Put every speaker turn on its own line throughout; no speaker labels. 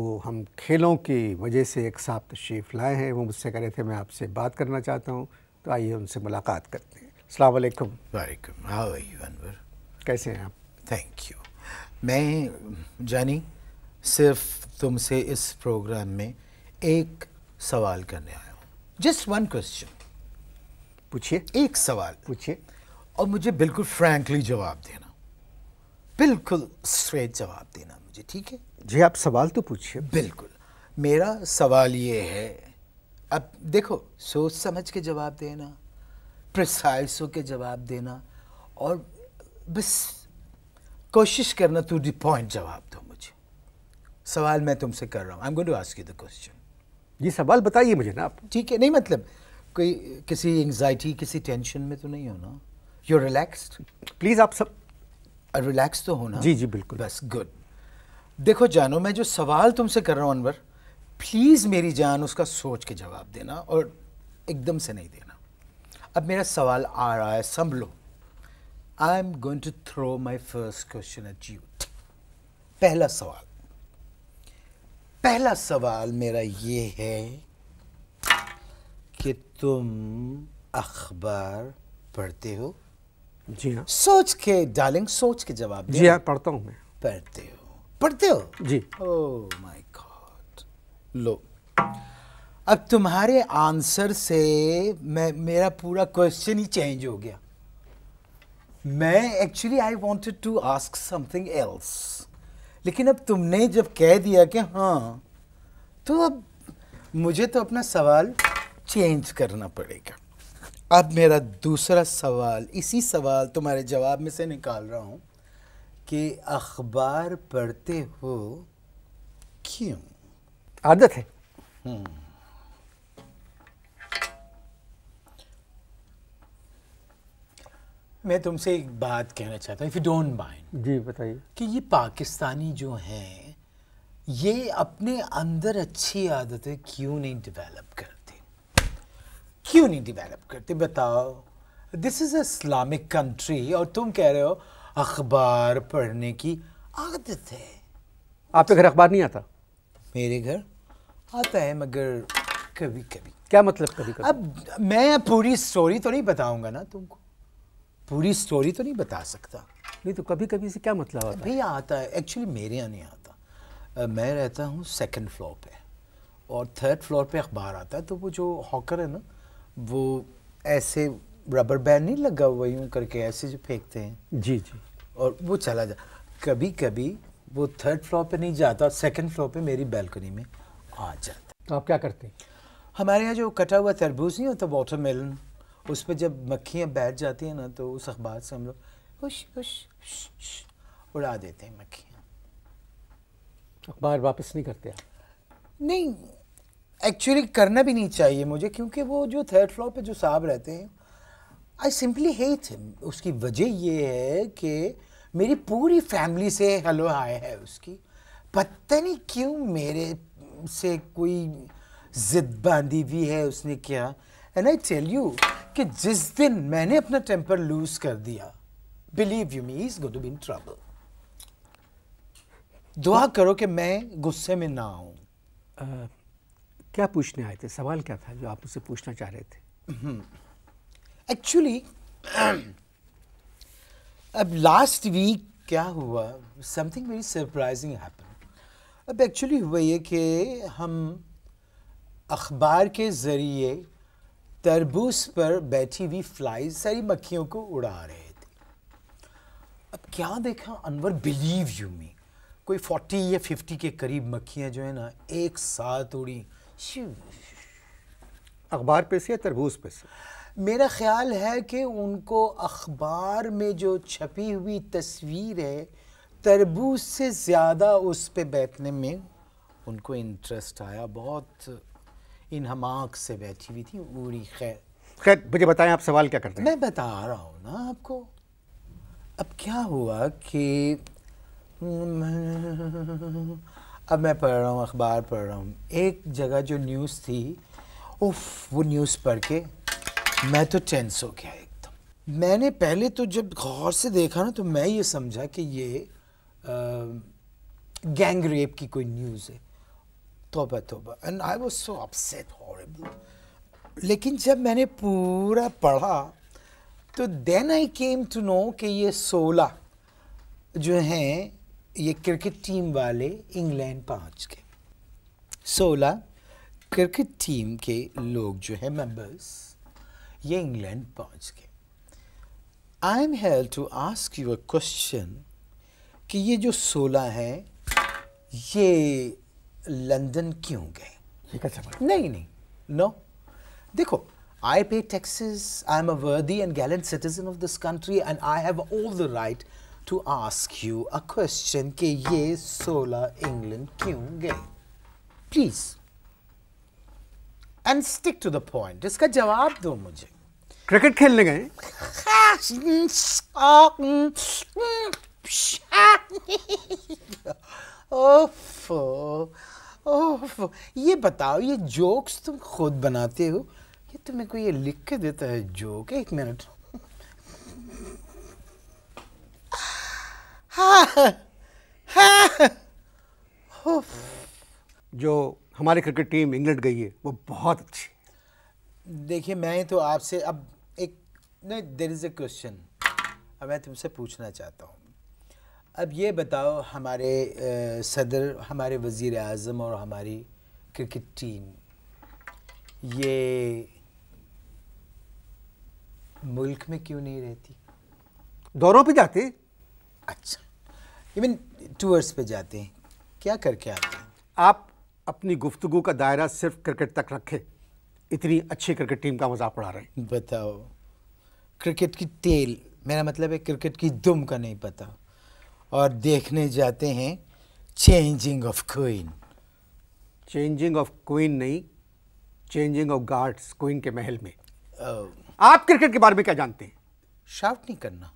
वो तो हम खेलों की वजह से एक साहब तशरीफ़ लाए हैं वो मुझसे कह रहे थे मैं आपसे बात करना चाहता हूँ तो आइए उनसे मुलाकात करते हैं अस्सलाम वालेकुम अनवर कैसे हैं आप थैंक यू मैं जानी सिर्फ तुमसे इस प्रोग्राम में एक सवाल करने आया हूँ जस्ट वन क्वेश्चन पूछिए एक सवाल पूछिए और मुझे बिल्कुल फ्रैंकली जवाब देना बिल्कुल स्ट्रेट जवाब देना मुझे ठीक है जी आप सवाल तो पूछिए बिल्कुल मेरा सवाल ये है अब देखो सोच समझ के जवाब देना प्रिसाइस हो के जवाब देना और बस कोशिश करना टू द पॉइंट जवाब दो मुझे सवाल मैं तुमसे कर रहा हूँ I am going to ask you the question ये सवाल बताइए मुझे ना आप ठीक है नहीं मतलब कोई किसी एंगजाइटी किसी टेंशन में तो नहीं हो ना यू रिलैक्स्ड प्लीज़ आप सब रिलैक्स तो होना जी जी बिल्कुल बस गुड देखो जानो मैं जो सवाल तुमसे कर रहा हूं अनवर प्लीज़ मेरी जान उसका सोच के जवाब देना और एकदम से नहीं देना अब मेरा सवाल आ रहा है संभलो I am going to throw my first question at you पहला सवाल पहला सवाल मेरा ये है कि तुम अखबार पढ़ते हो जी हाँ सोच के डार्लिंग सोच के जवाब जी हाँ पढ़ता हूँ मैं पढ़ते हो पढ़ते हो जी ओ माय गॉड लो अब तुम्हारे आंसर से मैं मेरा पूरा क्वेश्चन ही चेंज हो गया मैं actually I wanted to ask something else लेकिन अब तुमने जब कह दिया कि हाँ तो अब मुझे तो अपना सवाल चेंज करना पड़ेगा अब मेरा दूसरा सवाल इसी सवाल तुम्हारे जवाब में से निकाल रहा हूँ कि अखबार पढ़ते हो क्यों आदत है हम्म। मैं तुमसे एक बात कहना चाहता हूँ इफ़ यू डोंट माइंड जी बताइए कि ये पाकिस्तानी जो हैं ये अपने अंदर अच्छी आदतें क्यों नहीं डेवलप करते क्यों नहीं डेवलप करते बताओ this is a Islamic country और तुम कह रहे हो अखबार पढ़ने की आदत है आपके घर अखबार नहीं आता मेरे घर आता है मगर कभी कभी क्या मतलब कभी कभी अब मैं पूरी स्टोरी तो नहीं बताऊंगा ना तुमको पूरी स्टोरी तो नहीं बता सकता नहीं तो कभी कभी से क्या मतलब आता भैया आता है एक्चुअली मेरे यहाँ नहीं आता मैं रहता हूँ सेकंड फ्लोर पे और थर्ड फ्लोर पे अखबार आता है तो वो जो हॉकर है ना वो ऐसे रबर बैंड नहीं लगा हुआ यूं करके ऐसे जो फेंकते हैं जी जी और वो चला जा कभी कभी वो थर्ड फ्लोर पे नहीं जाता सेकंड फ्लोर पे मेरी बैल्कनी में आ जाता तो आप क्या करते हैं हमारे यहाँ जो कटा हुआ तरबूज नहीं होता वाटर मेलन उस पर जब मक्खियाँ बैठ जाती हैं ना तो उस अखबार से हम लोग खुश खुश उड़ा देते हैं मक्खियाँ अखबार वापस नहीं करते आप नहीं एक्चुअली करना भी नहीं चाहिए मुझे क्योंकि वो जो थर्ड फ्लोर पे जो साहब रहते हैं आई सिंपली हेट हिम उसकी वजह ये है कि मेरी पूरी फैमिली से हेलो आए है उसकी पता नहीं क्यों मेरे से कोई जिद बांधी हुई है उसने क्या एंड आई टेल यू कि जिस दिन मैंने अपना टेम्पर लूज कर दिया believe you me is go to trouble दुआ करो कि मैं गुस्से में ना आऊँ uh, क्या पूछने आए थे सवाल क्या था जो आप मुझसे पूछना चाह रहे थे हम्म। एक्चुअली अब लास्ट वीक क्या हुआ समथिंग वेरी सरप्राइजिंग हैपन अब एक्चुअली हुआ ये कि हम अखबार के ज़रिए तरबूज पर बैठी हुई फ्लाइज सारी मक्खियों को उड़ा रहे थे अब क्या देखा अनवर बिलीव यू मी कोई फोर्टी या फिफ्टी के करीब मक्खियाँ जो है ना एक साथ उड़ी अखबार पे से या तरबूज पे से मेरा ख्याल है कि उनको अखबार में जो छपी हुई तस्वीर है तरबूज से ज़्यादा उस पर बैठने में उनको इंटरेस्ट आया बहुत इन हमाक से बैठी हुई थी उरी खैर खैर मुझे बताएं आप सवाल क्या करते हैं मैं बता रहा हूँ ना आपको अब क्या हुआ कि अब मैं पढ़ रहा हूँ अखबार पढ़ रहा हूँ एक जगह जो न्यूज़ थी उफ वो न्यूज़ पढ़ के मैं तो टेंस हो गया एकदम मैंने पहले तो जब गौर से देखा ना तो मैं ये समझा कि ये गैंग रेप की कोई न्यूज़ है तोबा तोबा and I was so upset horrible लेकिन जब मैंने पूरा पढ़ा तो then I came to know कि ये सोलह जो हैं ये क्रिकेट टीम वाले इंग्लैंड पहुंच गए सोलह क्रिकेट टीम के लोग जो हैं मेंबर्स ये इंग्लैंड पहुंच गए I am help to ask you a question कि ये जो सोलह हैं ये लंदन क्यों गए नहीं नहीं नो देखो आई पे taxes I am a worthy and gallant citizen of this country and I have all the right to ask you a question कि ये सोलह इंग्लैंड क्यों गए please and stick to the point इसका जवाब दो मुझे क्रिकेट खेलने गए ये बताओ ये जोक्स तुम खुद बनाते हो ये तुम्हें कोई ये लिख के देता है जोक एक मिनट हाँ, हाँ, जो हमारी क्रिकेट टीम इंग्लैंड गई है वो बहुत अच्छी देखिए मैं तो आपसे अब एक नहीं देर इज़ ए क्वेश्चन अब मैं तुमसे पूछना चाहता हूँ अब ये बताओ हमारे सदर हमारे वज़ी अजम और हमारी क्रिकेट टीम ये मुल्क में क्यों नहीं रहती दौरों पे जाते अच्छा इवन टूर्स पे जाते हैं क्या करके आते हैं आप अपनी गुफ्तु का दायरा सिर्फ क्रिकेट तक रखे इतनी अच्छी क्रिकेट टीम का मजाक उड़ा रहे बताओ क्रिकेट की तेल मेरा मतलब है क्रिकेट की दुम का नहीं पता और देखने जाते हैं changing of queen changing of queen नहीं चेंजिंग ऑफ गार्ड्स क्वीन के महल में oh. आप क्रिकेट के बारे में क्या जानते हैं शाउट नहीं करना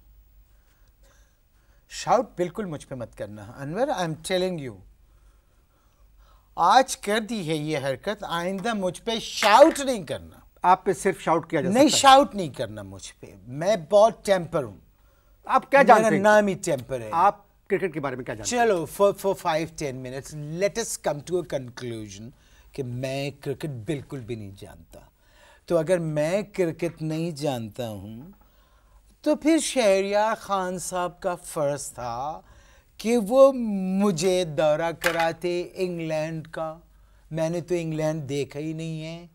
शाउट बिल्कुल मुझ पे मत करना Anwar I am telling you आज कर दी है ये हरकत आइंदा मुझ पर शाउट नहीं करना आप पे सिर्फ शाउट किया जा नहीं शाउट नहीं करना मुझ पर मैं बहुत टेम्पर हूँ आप क्या जानते हैं नाम ही टेम्पर है आप क्रिकेट के बारे में क्या जानते चलो for for five ten minutes let us come to a conclusion कि मैं क्रिकेट बिल्कुल भी नहीं जानता तो अगर मैं क्रिकेट नहीं जानता हूँ तो फिर शहरिया ख़ान साहब का फ़र्ज़ था कि वो मुझे दौरा कराते इंग्लैंड का मैंने तो इंग्लैंड देखा ही नहीं है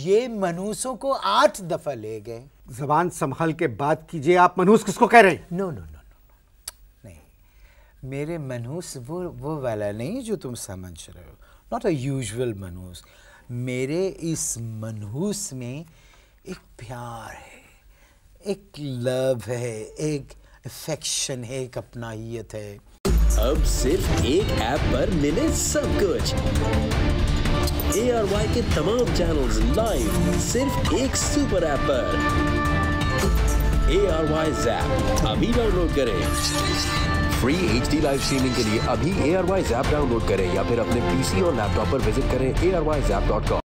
ये मनुषों को आठ दफा ले गए जबान संभाल के बात कीजिए आप मनूस किसको कह रहे हैं नो नो नो नो नहीं मेरे मनूस वो वो वाला नहीं जो तुम समझ रहे हो नॉट अ यूजुअल मनूस मेरे इस मनहूस में एक प्यार है एक लव है एक अफेक्शन है एक अपनाइत है अब सिर्फ एक ऐप पर मिले सब कुछ ए आर वाई के तमाम चैनल्स लाइव सिर्फ एक सुपर ऐप पर ए आर वाई जैप अभी डाउनलोड करें free H D live streaming के लिए अभी A R Y Zap download करें या फिर अपने पीसी और लैपटॉप पर विजिट करें A R Y Zap dot com